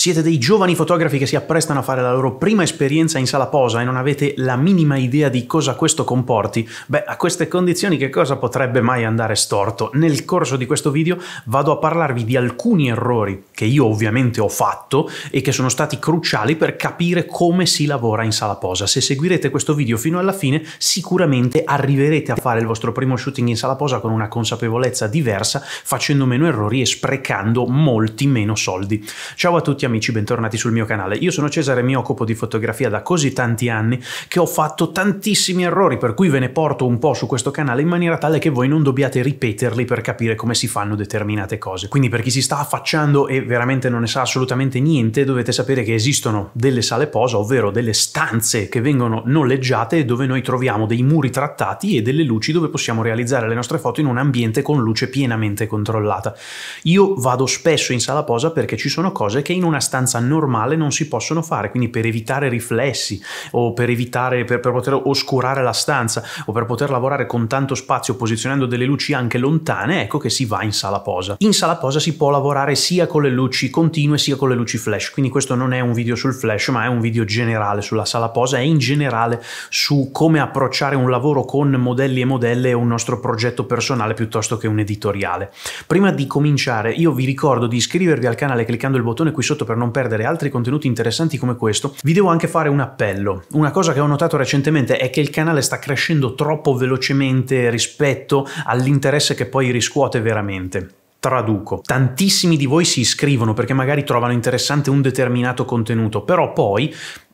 Siete dei giovani fotografi che si apprestano a fare la loro prima esperienza in sala posa e non avete la minima idea di cosa questo comporti? Beh, a queste condizioni che cosa potrebbe mai andare storto? Nel corso di questo video vado a parlarvi di alcuni errori che io ovviamente ho fatto e che sono stati cruciali per capire come si lavora in sala posa. Se seguirete questo video fino alla fine sicuramente arriverete a fare il vostro primo shooting in sala posa con una consapevolezza diversa, facendo meno errori e sprecando molti meno soldi. Ciao a tutti amici, bentornati sul mio canale. Io sono Cesare e mi occupo di fotografia da così tanti anni che ho fatto tantissimi errori, per cui ve ne porto un po' su questo canale in maniera tale che voi non dobbiate ripeterli per capire come si fanno determinate cose. Quindi per chi si sta affacciando e veramente non ne sa assolutamente niente, dovete sapere che esistono delle sale posa, ovvero delle stanze che vengono noleggiate dove noi troviamo dei muri trattati e delle luci dove possiamo realizzare le nostre foto in un ambiente con luce pienamente controllata. Io vado spesso in sala posa perché ci sono cose che in una una stanza normale non si possono fare, quindi per evitare riflessi o per evitare per, per poter oscurare la stanza o per poter lavorare con tanto spazio posizionando delle luci anche lontane, ecco che si va in sala posa. In sala posa si può lavorare sia con le luci continue sia con le luci flash, quindi questo non è un video sul flash, ma è un video generale sulla sala posa e in generale su come approcciare un lavoro con modelli e modelle e un nostro progetto personale piuttosto che un editoriale. Prima di cominciare, io vi ricordo di iscrivervi al canale cliccando il bottone qui sotto per non perdere altri contenuti interessanti come questo, vi devo anche fare un appello. Una cosa che ho notato recentemente è che il canale sta crescendo troppo velocemente rispetto all'interesse che poi riscuote veramente. Traduco. Tantissimi di voi si iscrivono perché magari trovano interessante un determinato contenuto, però poi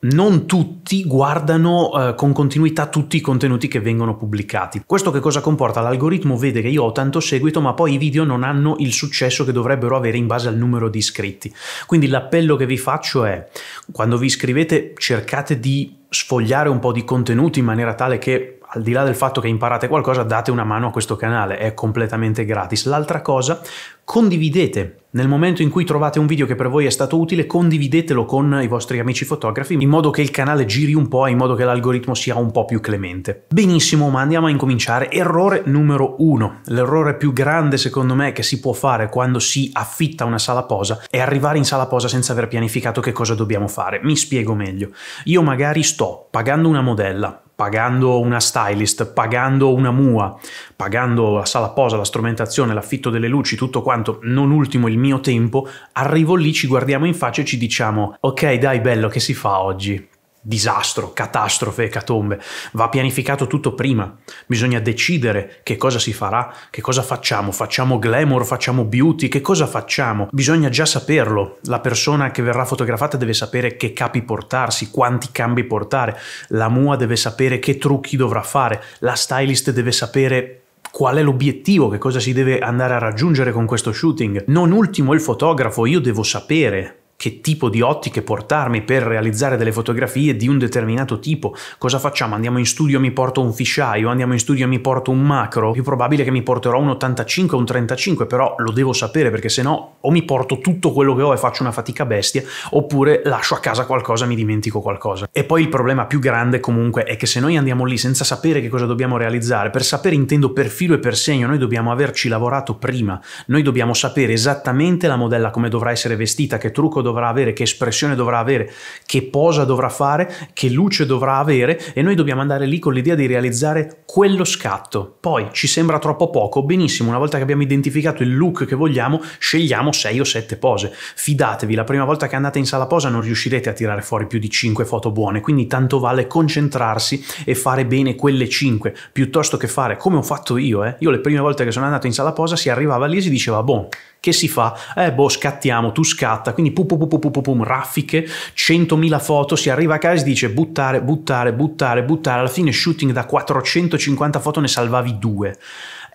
non tutti guardano eh, con continuità tutti i contenuti che vengono pubblicati. Questo che cosa comporta? L'algoritmo vede che io ho tanto seguito, ma poi i video non hanno il successo che dovrebbero avere in base al numero di iscritti. Quindi l'appello che vi faccio è, quando vi iscrivete, cercate di sfogliare un po' di contenuti in maniera tale che al di là del fatto che imparate qualcosa, date una mano a questo canale, è completamente gratis. L'altra cosa, condividete. Nel momento in cui trovate un video che per voi è stato utile, condividetelo con i vostri amici fotografi in modo che il canale giri un po', in modo che l'algoritmo sia un po' più clemente. Benissimo, ma andiamo a incominciare. Errore numero uno. L'errore più grande secondo me che si può fare quando si affitta una sala posa è arrivare in sala posa senza aver pianificato che cosa dobbiamo fare. Mi spiego meglio. Io magari sto pagando una modella, pagando una stylist, pagando una mua, pagando la sala posa, la strumentazione, l'affitto delle luci, tutto quanto, non ultimo il mio tempo, arrivo lì, ci guardiamo in faccia e ci diciamo ok dai bello che si fa oggi? disastro, catastrofe, ecatombe. Va pianificato tutto prima. Bisogna decidere che cosa si farà, che cosa facciamo. Facciamo glamour, facciamo beauty, che cosa facciamo? Bisogna già saperlo. La persona che verrà fotografata deve sapere che capi portarsi, quanti cambi portare. La mua deve sapere che trucchi dovrà fare. La stylist deve sapere qual è l'obiettivo, che cosa si deve andare a raggiungere con questo shooting. Non ultimo il fotografo, io devo sapere che tipo di ottiche portarmi per realizzare delle fotografie di un determinato tipo. Cosa facciamo? Andiamo in studio, mi porto un fisciaio, andiamo in studio mi porto un macro? Più probabile che mi porterò un 85 o un 35, però lo devo sapere perché se no o mi porto tutto quello che ho e faccio una fatica bestia, oppure lascio a casa qualcosa, mi dimentico qualcosa. E poi il problema più grande comunque è che se noi andiamo lì senza sapere che cosa dobbiamo realizzare, per sapere intendo per filo e per segno, noi dobbiamo averci lavorato prima, noi dobbiamo sapere esattamente la modella come dovrà essere vestita, che trucco dovrà dovrà avere, che espressione dovrà avere, che posa dovrà fare, che luce dovrà avere e noi dobbiamo andare lì con l'idea di realizzare quello scatto. Poi ci sembra troppo poco, benissimo, una volta che abbiamo identificato il look che vogliamo, scegliamo 6 o 7 pose. Fidatevi, la prima volta che andate in sala posa non riuscirete a tirare fuori più di 5 foto buone, quindi tanto vale concentrarsi e fare bene quelle 5, piuttosto che fare come ho fatto io, eh. Io le prime volte che sono andato in sala posa si arrivava lì e si diceva, boh, che si fa? Eh boh, scattiamo, tu scatta, quindi pum pum pum pum pum pum, raffiche, 100.000 foto, si arriva a casa e si dice buttare, buttare, buttare, buttare, alla fine shooting da 450 foto ne salvavi due.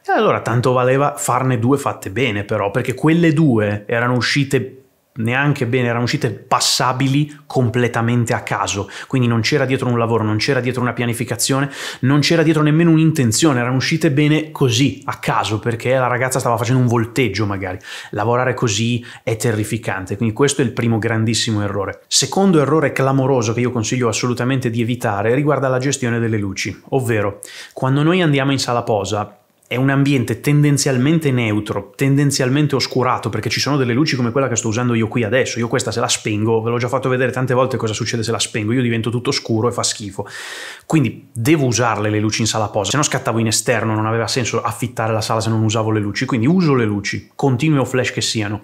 E allora tanto valeva farne due fatte bene però, perché quelle due erano uscite neanche bene, erano uscite passabili completamente a caso, quindi non c'era dietro un lavoro, non c'era dietro una pianificazione, non c'era dietro nemmeno un'intenzione, erano uscite bene così, a caso, perché la ragazza stava facendo un volteggio magari. Lavorare così è terrificante, quindi questo è il primo grandissimo errore. Secondo errore clamoroso che io consiglio assolutamente di evitare riguarda la gestione delle luci, ovvero quando noi andiamo in sala posa è un ambiente tendenzialmente neutro, tendenzialmente oscurato, perché ci sono delle luci come quella che sto usando io qui adesso. Io questa se la spengo, ve l'ho già fatto vedere tante volte cosa succede se la spengo, io divento tutto scuro e fa schifo. Quindi devo usarle le luci in sala posa, se no scattavo in esterno, non aveva senso affittare la sala se non usavo le luci, quindi uso le luci, continue o flash che siano.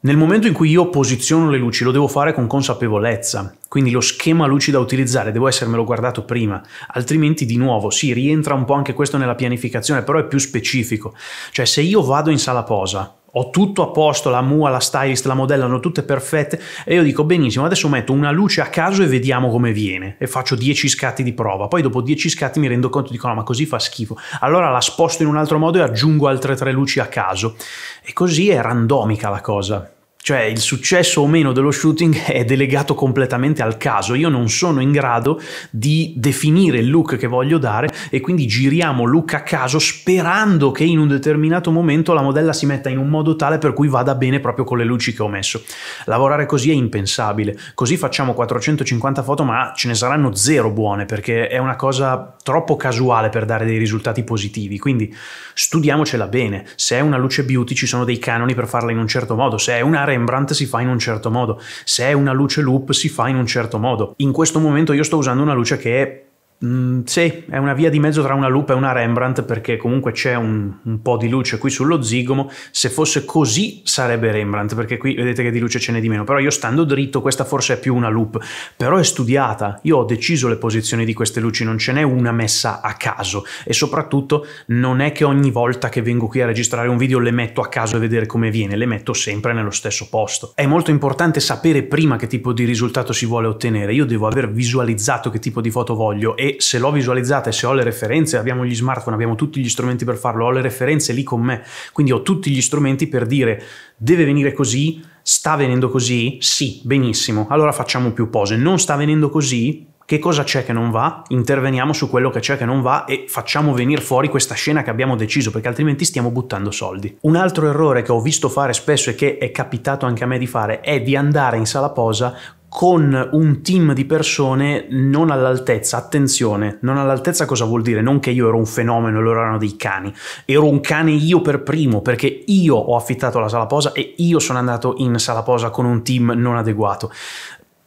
Nel momento in cui io posiziono le luci lo devo fare con consapevolezza, quindi lo schema luci da utilizzare devo essermelo guardato prima, altrimenti di nuovo sì, rientra un po' anche questo nella pianificazione, però è più specifico. Cioè se io vado in sala posa ho tutto a posto, la mua, la stylist, la modella, sono tutte perfette e io dico benissimo, adesso metto una luce a caso e vediamo come viene e faccio 10 scatti di prova, poi dopo 10 scatti mi rendo conto e dico no ma così fa schifo, allora la sposto in un altro modo e aggiungo altre tre luci a caso e così è randomica la cosa. Cioè il successo o meno dello shooting è delegato completamente al caso. Io non sono in grado di definire il look che voglio dare e quindi giriamo look a caso sperando che in un determinato momento la modella si metta in un modo tale per cui vada bene proprio con le luci che ho messo. Lavorare così è impensabile. Così facciamo 450 foto ma ce ne saranno zero buone perché è una cosa troppo casuale per dare dei risultati positivi. Quindi studiamocela bene. Se è una luce beauty ci sono dei canoni per farla in un certo modo. Se è un'area Rembrandt si fa in un certo modo, se è una luce loop si fa in un certo modo. In questo momento io sto usando una luce che è Mm, sì, è una via di mezzo tra una lupa e una Rembrandt perché comunque c'è un, un, po' di luce qui sullo zigomo, se fosse così sarebbe Rembrandt perché qui vedete che di luce ce n'è di meno, però io stando dritto questa forse è più una loop, però è studiata, io ho deciso le posizioni di queste luci, non ce n'è una messa a caso e soprattutto non è che ogni volta che vengo qui a registrare un video le metto a caso e vedere come viene, le metto sempre nello stesso posto. È molto importante sapere prima che tipo di risultato si vuole ottenere, io devo aver visualizzato che tipo di foto voglio e se l'ho visualizzata e se ho le referenze, abbiamo gli smartphone, abbiamo tutti gli strumenti per farlo, ho le referenze lì con me, quindi ho tutti gli strumenti per dire deve venire così, sta venendo così? Sì, benissimo, allora facciamo più pose, non sta venendo così? Che cosa c'è che non va? Interveniamo su quello che c'è che non va e facciamo venire fuori questa scena che abbiamo deciso, perché altrimenti stiamo buttando soldi. Un altro errore che ho visto fare spesso e che è capitato anche a me di fare è di andare in sala posa con un team di persone non all'altezza, attenzione, non all'altezza cosa vuol dire? Non che io ero un fenomeno e loro erano dei cani, ero un cane io per primo perché io ho affittato la sala posa e io sono andato in sala posa con un team non adeguato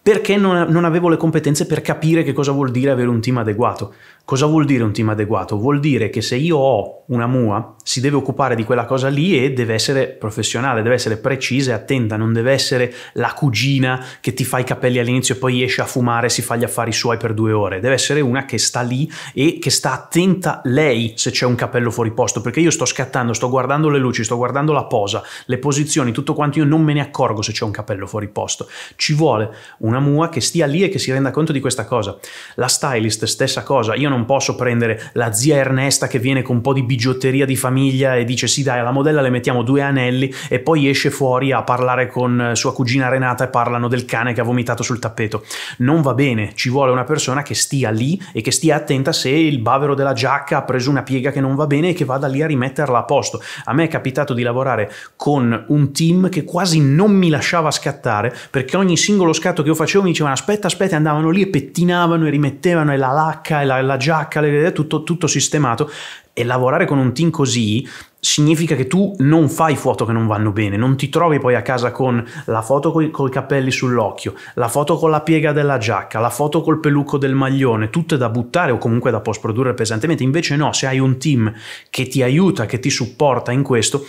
perché non, non, avevo le competenze per capire che cosa vuol dire avere un team adeguato. Cosa vuol dire un team adeguato? Vuol dire che se io ho una MUA si deve occupare di quella cosa lì e deve essere professionale, deve essere precisa e attenta, non deve essere la cugina che ti fa i capelli all'inizio e poi esce a fumare e si fa gli affari suoi per due ore, deve essere una che sta lì e che sta attenta lei se c'è un capello fuori posto, perché io sto scattando, sto guardando le luci, sto guardando la posa, le posizioni, tutto quanto, io non me ne accorgo se c'è un capello fuori posto, ci vuole una mua che stia lì e che si renda conto di questa cosa. La stylist stessa cosa, io non posso prendere la zia Ernesta che viene con un po' di bigiotteria di famiglia, famiglia e dice sì dai alla modella le mettiamo due anelli e poi esce fuori a parlare con eh, sua cugina Renata e parlano del cane che ha vomitato sul tappeto. Non va bene, ci vuole una persona che stia lì e che stia attenta se il bavero della giacca ha preso una piega che non va bene e che vada lì a rimetterla a posto. A me è capitato di lavorare con un team che quasi non mi lasciava scattare perché ogni singolo scatto che io facevo mi dicevano aspetta aspetta andavano lì e pettinavano e rimettevano e la lacca e la, la giacca, tutto, tutto sistemato e lavorare con un team così significa che tu non fai foto che non vanno bene, non ti trovi poi a casa con la foto coi, coi capelli sull'occhio, la foto con la piega della giacca, la foto col pelucco del maglione, tutte da buttare o comunque da post produrre pesantemente. Invece no, se hai un team che ti aiuta, che ti supporta in questo,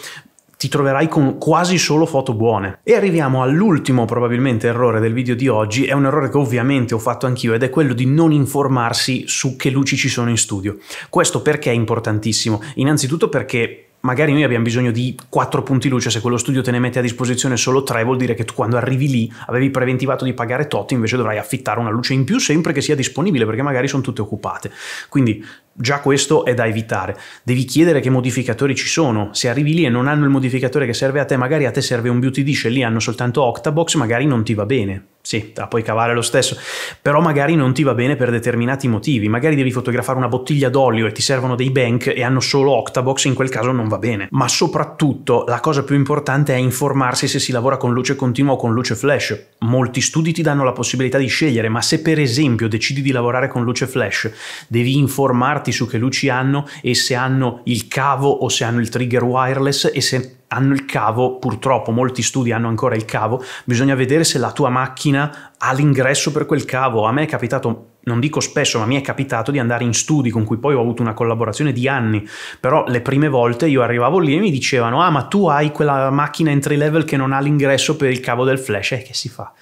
ti troverai con quasi solo foto buone. E arriviamo all'ultimo probabilmente errore del video di oggi, è un errore che ovviamente ho fatto anch'io ed è quello di non informarsi su che luci ci sono in studio. Questo perché è importantissimo? Innanzitutto perché magari noi abbiamo bisogno di quattro punti luce, se quello studio te ne mette a disposizione solo tre vuol dire che tu quando arrivi lì avevi preventivato di pagare tot, invece dovrai affittare una luce in più sempre che sia disponibile perché magari sono tutte occupate. Quindi Già questo è da evitare. Devi chiedere che modificatori ci sono. Se arrivi lì e non hanno il modificatore che serve a te, magari a te serve un beauty dish e lì hanno soltanto Octabox, magari non ti va bene. Sì, la puoi cavare lo stesso, però magari non ti va bene per determinati motivi. Magari devi fotografare una bottiglia d'olio e ti servono dei bank e hanno solo Octabox, in quel caso non va bene. Ma soprattutto la cosa più importante è informarsi se si lavora con luce continua o con luce flash molti studi ti danno la possibilità di scegliere, ma se per esempio decidi di lavorare con luce flash, devi informarti su che luci hanno e se hanno il cavo o se hanno il trigger wireless e se hanno il cavo, purtroppo molti studi hanno ancora il cavo, bisogna vedere se la tua macchina ha l'ingresso per quel cavo. A me è capitato non dico spesso, ma mi è capitato di andare in studi con cui poi ho avuto una collaborazione di anni, però le prime volte io arrivavo lì e mi dicevano ah ma tu hai quella macchina entry level che non ha l'ingresso per il cavo del flash, e eh, che si fa?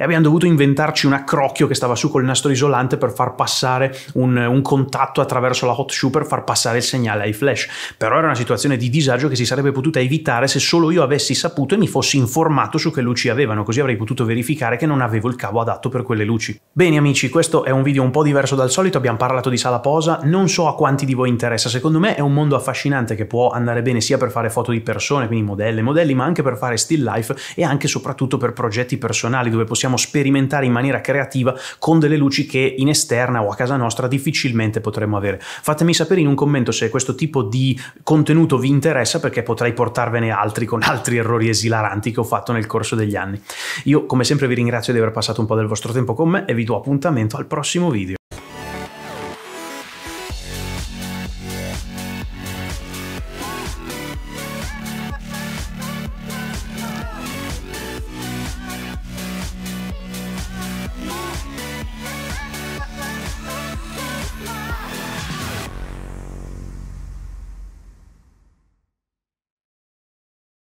e abbiamo dovuto inventarci un accrocchio che stava su col nastro isolante per far passare un, un contatto attraverso la hot shoe per far passare il segnale ai flash. Però era una situazione di disagio che si sarebbe potuta evitare se solo io avessi saputo e mi fossi informato su che luci avevano, così avrei potuto verificare che non avevo il cavo adatto per quelle luci. Bene amici, questo è un video un po' diverso dal solito, abbiamo parlato di sala posa, non so a quanti di voi interessa, secondo me è un mondo affascinante che può andare bene sia per fare foto di persone, quindi modelle, modelli, ma anche per fare still life e anche e soprattutto per progetti personali dove possiamo possiamo sperimentare in maniera creativa con delle luci che in esterna o a casa nostra difficilmente potremmo avere. Fatemi sapere in un commento se questo tipo di contenuto vi interessa perché potrei portarvene altri con altri errori esilaranti che ho fatto nel corso degli anni. Io come sempre vi ringrazio di aver passato un po' del vostro tempo con me e vi do appuntamento al prossimo video.